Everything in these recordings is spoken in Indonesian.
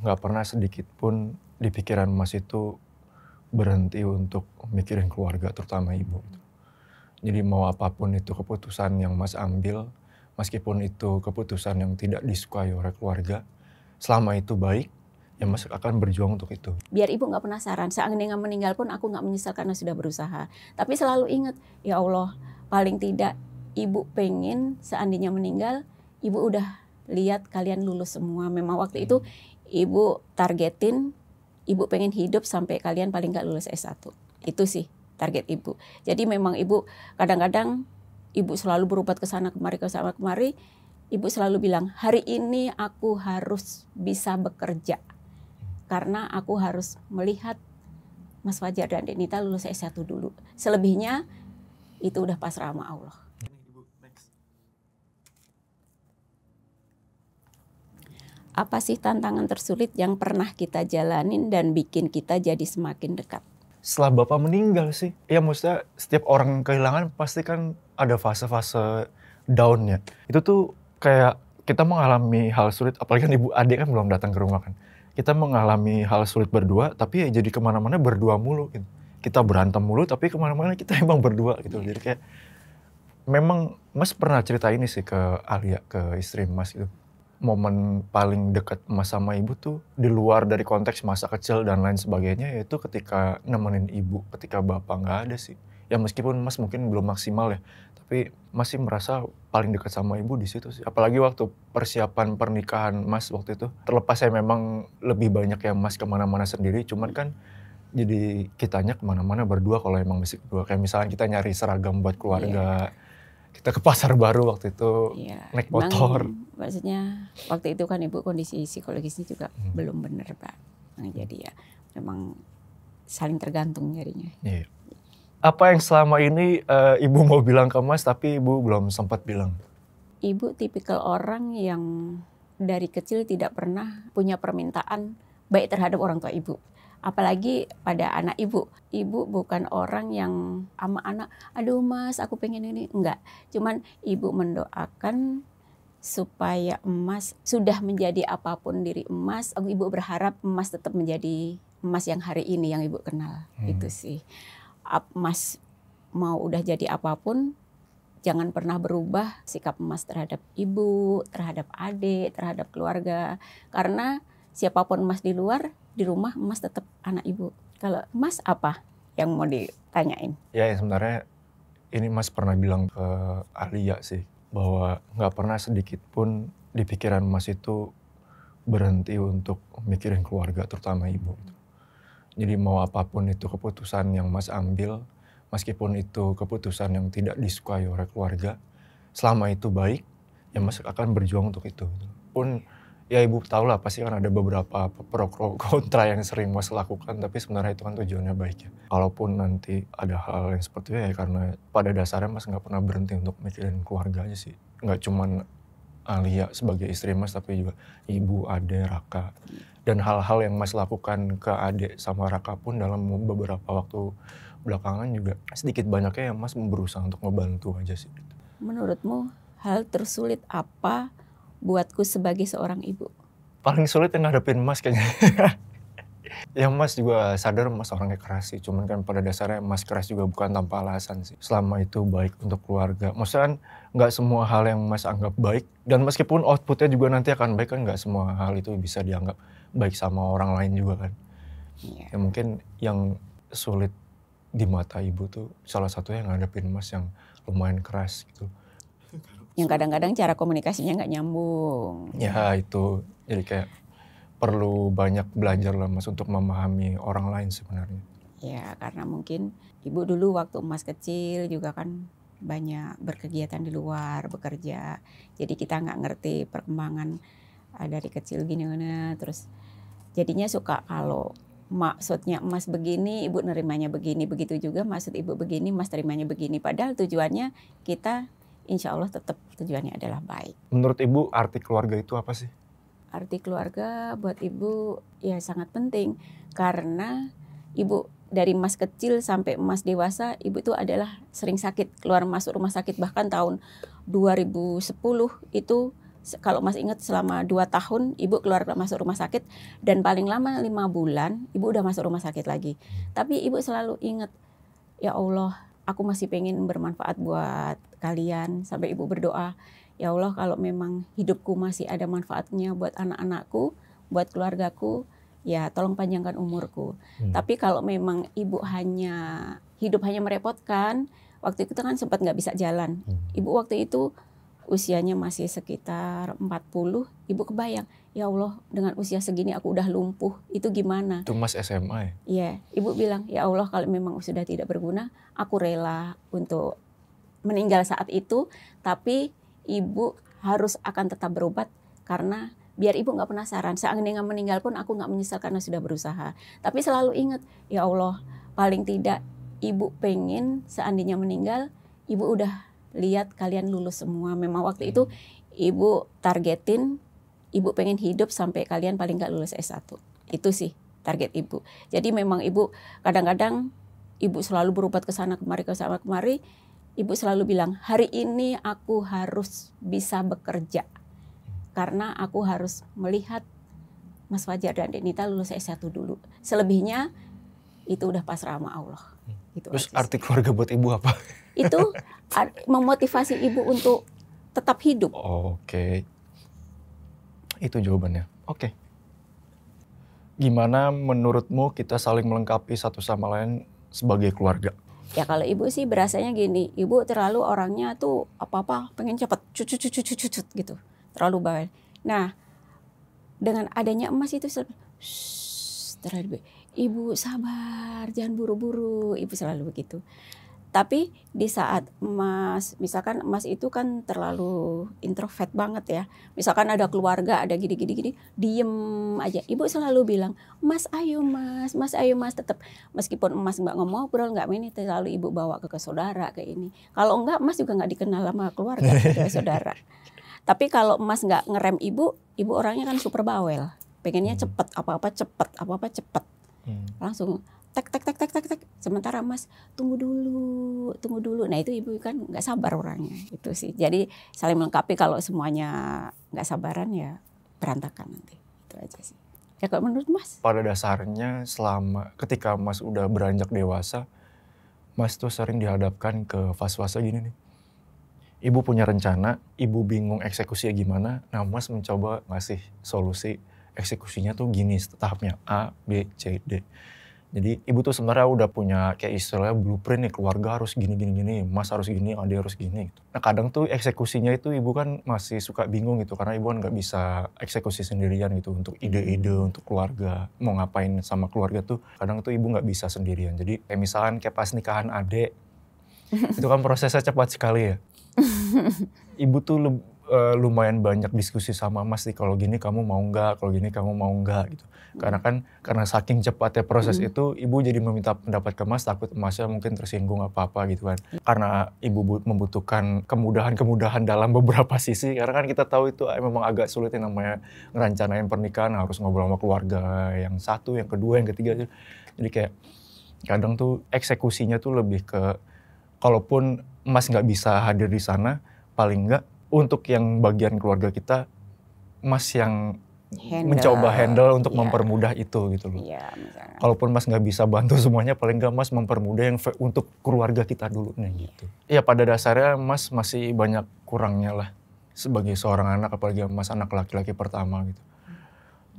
nggak pernah sedikit pun di pikiran Mas itu berhenti untuk mikirin keluarga terutama ibu. Jadi mau apapun itu keputusan yang Mas ambil, meskipun itu keputusan yang tidak disukai oleh keluarga, selama itu baik, ya Mas akan berjuang untuk itu. Biar Ibu nggak penasaran, seandainya meninggal pun aku nggak menyesal karena sudah berusaha. Tapi selalu ingat, ya Allah, paling tidak Ibu pengen seandainya meninggal, Ibu udah lihat kalian lulus semua. Memang waktu hmm. itu ibu targetin ibu pengen hidup sampai kalian paling nggak lulus S1. Itu sih target ibu. Jadi memang ibu kadang-kadang ibu selalu berobat ke sana kemari ke sana kemari. Ibu selalu bilang, "Hari ini aku harus bisa bekerja." Karena aku harus melihat Mas Fajar dan Denita lulus S1 dulu. Selebihnya itu udah pasrah sama Allah. apa sih tantangan tersulit yang pernah kita jalanin dan bikin kita jadi semakin dekat? Setelah Bapak meninggal sih, ya maksudnya setiap orang kehilangan pasti kan ada fase-fase down-nya. Itu tuh kayak kita mengalami hal sulit, apalagi kan ibu adik kan belum datang ke rumah kan. Kita mengalami hal sulit berdua, tapi ya jadi kemana-mana berdua mulu gitu. Kita berantem mulu, tapi kemana-mana kita emang berdua gitu. Jadi kayak memang Mas pernah cerita ini sih ke Alia, ke istri Mas gitu momen paling dekat mas sama ibu tuh di luar dari konteks masa kecil dan lain sebagainya yaitu ketika nemenin ibu ketika bapak nggak ada sih ya meskipun mas mungkin belum maksimal ya tapi masih merasa paling dekat sama ibu di situ sih apalagi waktu persiapan pernikahan mas waktu itu terlepas saya memang lebih banyak yang mas kemana-mana sendiri cuman kan jadi kitanya kemana-mana berdua kalau emang masih berdua kayak misalnya kita nyari seragam buat keluarga yeah. kita ke pasar baru waktu itu yeah. naik motor maksudnya waktu itu kan ibu kondisi psikologisnya juga hmm. belum bener pak nah, hmm. jadi ya memang saling tergantung jadinya iya. apa yang selama ini uh, ibu mau bilang ke mas tapi ibu belum sempat bilang ibu tipikal orang yang dari kecil tidak pernah punya permintaan baik terhadap orang tua ibu apalagi pada anak ibu. Ibu bukan orang yang ama anak, aduh mas aku pengen ini. Enggak, cuman ibu mendoakan supaya emas sudah menjadi apapun diri emas. ibu berharap emas tetap menjadi emas yang hari ini yang ibu kenal. Hmm. Itu sih. Emas mau udah jadi apapun jangan pernah berubah sikap emas terhadap ibu, terhadap adik, terhadap keluarga. Karena siapapun emas di luar, di rumah emas tetap anak ibu. Kalau emas apa yang mau ditanyain? Ya, ya sebenarnya ini emas pernah bilang ke Alia sih bahwa nggak pernah sedikit pun di pikiran Mas itu berhenti untuk mikirin keluarga terutama ibu. Jadi mau apapun itu keputusan yang Mas ambil, meskipun itu keputusan yang tidak disukai oleh keluarga, selama itu baik, ya Mas akan berjuang untuk itu. Pun ya ibu tahu lah pasti kan ada beberapa pro kontra yang sering mas lakukan tapi sebenarnya itu kan tujuannya baiknya. kalaupun nanti ada hal, yang seperti itu ya karena pada dasarnya mas nggak pernah berhenti untuk mikirin keluarganya sih nggak cuman Alia sebagai istri mas tapi juga ibu ade Raka dan hal-hal yang mas lakukan ke ade sama Raka pun dalam beberapa waktu belakangan juga sedikit banyaknya ya mas berusaha untuk membantu aja sih menurutmu hal tersulit apa buatku sebagai seorang ibu? Paling sulit yang ngadepin Mas kayaknya. yang Mas juga sadar Mas orangnya keras sih. Cuman kan pada dasarnya Mas keras juga bukan tanpa alasan sih. Selama itu baik untuk keluarga. Maksudnya kan nggak semua hal yang Mas anggap baik. Dan meskipun outputnya juga nanti akan baik kan nggak semua hal itu bisa dianggap baik sama orang lain juga kan. Yeah. Ya mungkin yang sulit di mata ibu tuh salah satunya ngadepin Mas yang lumayan keras gitu yang kadang-kadang cara komunikasinya nggak nyambung. Ya itu jadi kayak perlu banyak belajar lah mas untuk memahami orang lain sebenarnya. Ya karena mungkin ibu dulu waktu emas kecil juga kan banyak berkegiatan di luar bekerja, jadi kita nggak ngerti perkembangan ah, dari kecil gini gini terus jadinya suka kalau maksudnya emas begini, ibu nerimanya begini, begitu juga maksud ibu begini, mas terimanya begini. Padahal tujuannya kita insya Allah tetap tujuannya adalah baik. Menurut Ibu, arti keluarga itu apa sih? Arti keluarga buat Ibu ya sangat penting karena Ibu dari mas kecil sampai mas dewasa ibu itu adalah sering sakit keluar masuk rumah sakit bahkan tahun 2010 itu kalau Mas ingat selama 2 tahun ibu keluar masuk rumah sakit dan paling lama lima bulan ibu udah masuk rumah sakit lagi. Tapi ibu selalu ingat ya Allah aku masih pengen bermanfaat buat kalian sampai ibu berdoa ya Allah kalau memang hidupku masih ada manfaatnya buat anak-anakku buat keluargaku ya tolong panjangkan umurku hmm. tapi kalau memang ibu hanya hidup hanya merepotkan waktu itu kan sempat nggak bisa jalan hmm. ibu waktu itu usianya masih sekitar 40, Ibu kebayang, ya Allah dengan usia segini aku udah lumpuh, itu gimana? Itu mas SMA ya? Iya, Ibu bilang, ya Allah kalau memang sudah tidak berguna, aku rela untuk meninggal saat itu, tapi Ibu harus akan tetap berobat karena biar ibu nggak penasaran. Seandainya meninggal pun aku nggak menyesal karena sudah berusaha. Tapi selalu ingat, ya Allah, paling tidak ibu pengen seandainya meninggal, ibu udah lihat kalian lulus semua. Memang waktu itu hmm. ibu targetin, ibu pengen hidup sampai kalian paling nggak lulus S1. Itu sih target ibu. Jadi memang ibu kadang-kadang ibu selalu berobat ke sana kemari ke sana kemari. Ibu selalu bilang, hari ini aku harus bisa bekerja. Karena aku harus melihat Mas Fajar dan Denita lulus S1 dulu. Selebihnya itu udah pasrah sama Allah. Hmm. Itu Terus arti keluarga buat ibu apa? Itu memotivasi ibu untuk tetap hidup. Oke. Okay. Itu jawabannya. Oke. Okay. Gimana menurutmu kita saling melengkapi satu sama lain sebagai keluarga? Ya kalau ibu sih berasanya gini, ibu terlalu orangnya tuh apa-apa pengen cepet, cucu cucu cucu cucu gitu. Terlalu banget. Nah, dengan adanya emas itu shh, terhadap ibu sabar jangan buru-buru ibu selalu begitu tapi di saat emas misalkan emas itu kan terlalu introvert banget ya misalkan ada keluarga ada gini gini gini diem aja ibu selalu bilang mas ayo mas mas ayo mas tetap meskipun emas nggak ngobrol nggak ini terlalu ibu bawa ke, ke saudara ke ini kalau enggak emas juga nggak dikenal sama keluarga saudara tapi kalau emas nggak ngerem ibu ibu orangnya kan super bawel pengennya hmm. cepet apa-apa cepet apa-apa cepet hmm. langsung tek tek tek tek tek tek sementara mas tunggu dulu tunggu dulu nah itu ibu kan nggak sabar orangnya itu sih jadi saling melengkapi kalau semuanya nggak sabaran ya berantakan nanti itu aja sih ya kalau menurut mas pada dasarnya selama ketika mas udah beranjak dewasa mas tuh sering dihadapkan ke fase-fase gini nih ibu punya rencana ibu bingung eksekusinya gimana nah mas mencoba ngasih solusi eksekusinya tuh gini tahapnya A, B, C, D. Jadi ibu tuh sebenarnya udah punya kayak istilahnya blueprint nih keluarga harus gini gini gini, mas harus gini, adik harus gini. Gitu. Nah kadang tuh eksekusinya itu ibu kan masih suka bingung gitu karena ibu kan nggak bisa eksekusi sendirian gitu untuk ide-ide untuk keluarga mau ngapain sama keluarga tuh kadang tuh ibu nggak bisa sendirian. Jadi kayak misalkan kayak pas nikahan adik itu kan prosesnya cepat sekali ya. Ibu tuh uh, lumayan banyak diskusi sama Mas sih kalau gini kamu mau nggak, kalau gini kamu mau nggak gitu. Hmm. Karena kan karena saking cepatnya proses hmm. itu ibu jadi meminta pendapat ke Mas takut Masnya mungkin tersinggung apa-apa gitu kan. Hmm. Karena ibu membutuhkan kemudahan-kemudahan dalam beberapa sisi karena kan kita tahu itu eh, memang agak sulit yang namanya ngerencanain pernikahan harus ngobrol sama keluarga yang satu, yang kedua, yang ketiga. Gitu. Jadi kayak kadang tuh eksekusinya tuh lebih ke kalaupun Mas nggak bisa hadir di sana, paling nggak untuk yang bagian keluarga kita Mas yang handle. mencoba handle untuk yeah. mempermudah itu gitu loh. Yeah, Kalaupun Mas nggak bisa bantu semuanya, paling nggak Mas mempermudah yang untuk keluarga kita dulu nah gitu. Ya pada dasarnya Mas masih banyak kurangnya lah sebagai seorang anak, apalagi Mas anak laki-laki pertama gitu.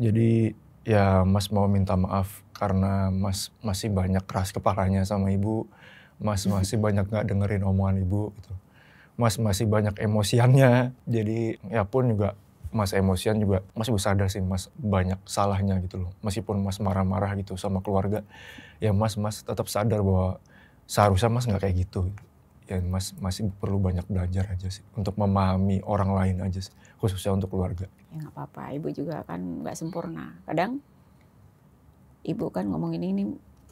Jadi ya Mas mau minta maaf karena Mas masih banyak keras kepalanya sama Ibu, Mas masih banyak nggak dengerin omongan Ibu gitu. Mas masih banyak emosiannya. Jadi ya pun juga Mas emosian juga masih juga sadar sih Mas banyak salahnya gitu loh. Meskipun Mas marah-marah gitu sama keluarga, ya Mas Mas tetap sadar bahwa seharusnya Mas nggak kayak gitu. Ya Mas masih perlu banyak belajar aja sih untuk memahami orang lain aja sih, khususnya untuk keluarga. Ya nggak apa-apa, Ibu juga kan nggak sempurna. Kadang Ibu kan ngomong ini ini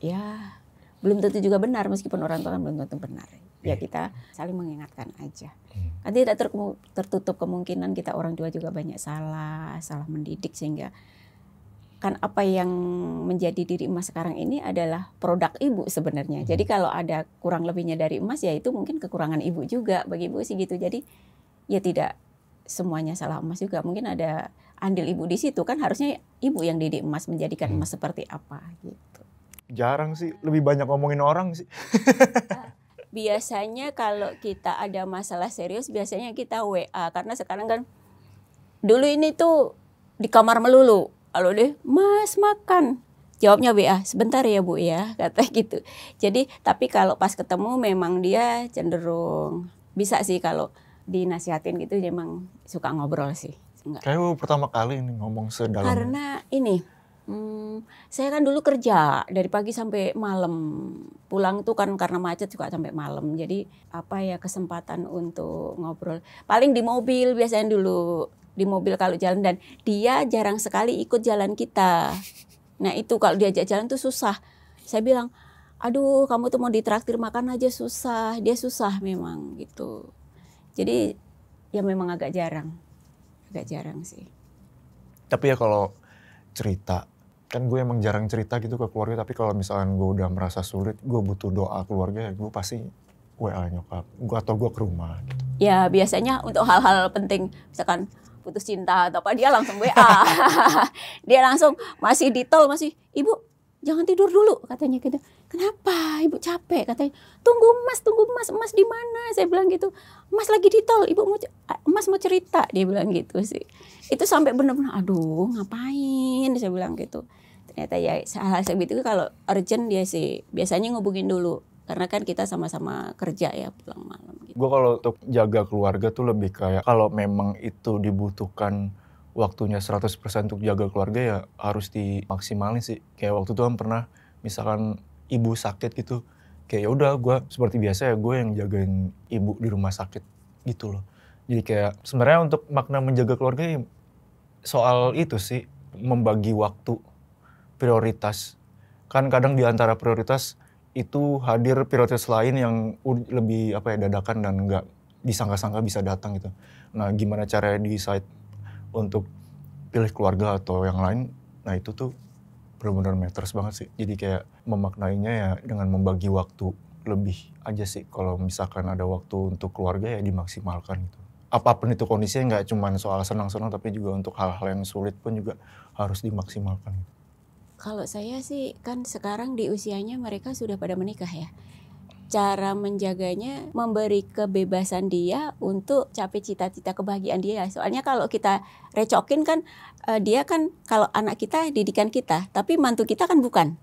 ya belum tentu juga benar meskipun orang tua kan belum tentu benar ya iya. kita saling mengingatkan aja. Hmm. Kan tidak ter tertutup kemungkinan kita orang tua juga banyak salah, salah mendidik sehingga kan apa yang menjadi diri emas sekarang ini adalah produk ibu sebenarnya. Jadi hmm. kalau ada kurang lebihnya dari emas ya itu mungkin kekurangan ibu juga bagi ibu sih gitu. Jadi ya tidak semuanya salah emas juga. Mungkin ada andil ibu di situ kan harusnya ibu yang didik emas menjadikan hmm. emas seperti apa gitu. Jarang sih, lebih banyak ngomongin orang sih. Nah, biasanya kalau kita ada masalah serius biasanya kita WA karena sekarang kan dulu ini tuh di kamar melulu. kalau deh, "Mas makan." Jawabnya WA, "Sebentar ya, Bu ya," kata gitu. Jadi, tapi kalau pas ketemu memang dia cenderung bisa sih kalau dinasihatin gitu memang suka ngobrol sih. Enggak. Kayaknya pertama kali ini ngomong sedalam. Karena ini Hmm, saya kan dulu kerja dari pagi sampai malam. Pulang tuh kan karena macet juga sampai malam. Jadi apa ya kesempatan untuk ngobrol. Paling di mobil biasanya dulu di mobil kalau jalan dan dia jarang sekali ikut jalan kita. Nah itu kalau diajak jalan tuh susah. Saya bilang, aduh kamu tuh mau ditraktir makan aja susah. Dia susah memang gitu. Jadi ya memang agak jarang agak jarang sih tapi ya kalau cerita kan gue emang jarang cerita gitu ke keluarga tapi kalau misalkan gue udah merasa sulit gue butuh doa keluarga ya gue pasti WA nyokap gue atau gue ke rumah gitu. ya biasanya untuk hal-hal penting misalkan putus cinta atau apa dia langsung WA dia langsung masih di tol masih ibu jangan tidur dulu katanya gitu kenapa ibu capek katanya tunggu mas tunggu mas mas di mana saya bilang gitu mas lagi di tol ibu mau mas mau cerita dia bilang gitu sih itu sampai benar-benar aduh ngapain saya bilang gitu ternyata ya hal-hal itu kalau urgent dia sih biasanya ngubungin dulu karena kan kita sama-sama kerja ya pulang malam gitu. Gue kalau untuk jaga keluarga tuh lebih kayak kalau memang itu dibutuhkan waktunya 100% untuk jaga keluarga ya harus dimaksimalin sih. Kayak waktu itu kan pernah misalkan ibu sakit gitu kayak ya udah gue seperti biasa ya gue yang jagain ibu di rumah sakit gitu loh. Jadi kayak sebenarnya untuk makna menjaga keluarga ya, soal itu sih membagi waktu prioritas. Kan kadang di antara prioritas itu hadir prioritas lain yang lebih apa ya dadakan dan nggak disangka-sangka bisa datang gitu. Nah, gimana caranya site untuk pilih keluarga atau yang lain? Nah, itu tuh benar-benar matters banget sih. Jadi kayak memaknainya ya dengan membagi waktu lebih aja sih. Kalau misalkan ada waktu untuk keluarga ya dimaksimalkan gitu apapun itu kondisinya nggak cuma soal senang-senang tapi juga untuk hal-hal yang sulit pun juga harus dimaksimalkan. gitu. Kalau saya sih kan sekarang di usianya mereka sudah pada menikah ya. Cara menjaganya memberi kebebasan dia untuk capai cita-cita kebahagiaan dia. Soalnya kalau kita recokin kan uh, dia kan kalau anak kita didikan kita, tapi mantu kita kan bukan.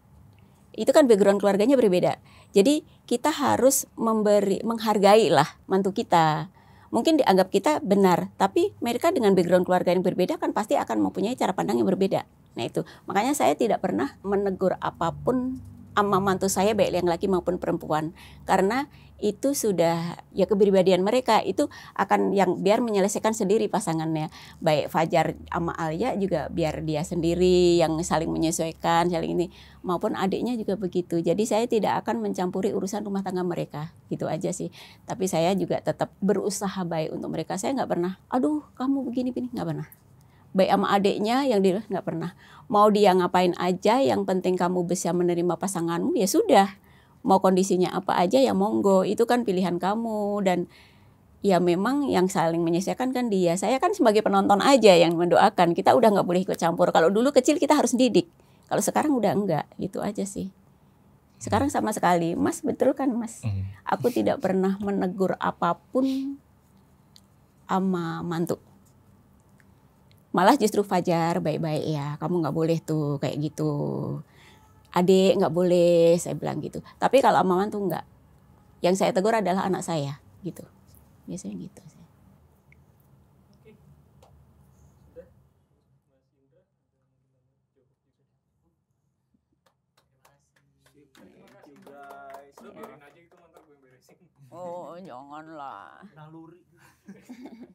Itu kan background keluarganya berbeda. Jadi kita harus memberi menghargai lah mantu kita mungkin dianggap kita benar, tapi mereka dengan background keluarga yang berbeda kan pasti akan mempunyai cara pandang yang berbeda. Nah itu makanya saya tidak pernah menegur apapun ama mantu saya baik yang laki maupun perempuan karena itu sudah ya kepribadian mereka itu akan yang biar menyelesaikan sendiri pasangannya baik Fajar ama Alia juga biar dia sendiri yang saling menyesuaikan saling ini maupun adiknya juga begitu jadi saya tidak akan mencampuri urusan rumah tangga mereka gitu aja sih tapi saya juga tetap berusaha baik untuk mereka saya nggak pernah aduh kamu begini begini nggak pernah baik sama adiknya yang dia nggak pernah mau dia ngapain aja yang penting kamu bisa menerima pasanganmu ya sudah mau kondisinya apa aja ya monggo itu kan pilihan kamu dan ya memang yang saling menyelesaikan kan dia saya kan sebagai penonton aja yang mendoakan kita udah nggak boleh ikut campur kalau dulu kecil kita harus didik kalau sekarang udah enggak gitu aja sih sekarang sama sekali mas betul kan mas hmm. aku tidak pernah menegur apapun ama mantu malah justru Fajar baik-baik ya kamu nggak boleh tuh kayak gitu adik nggak boleh saya bilang gitu tapi kalau Maman tuh nggak yang saya tegur adalah anak saya gitu biasanya gitu, gitu Oh, janganlah. Naluri.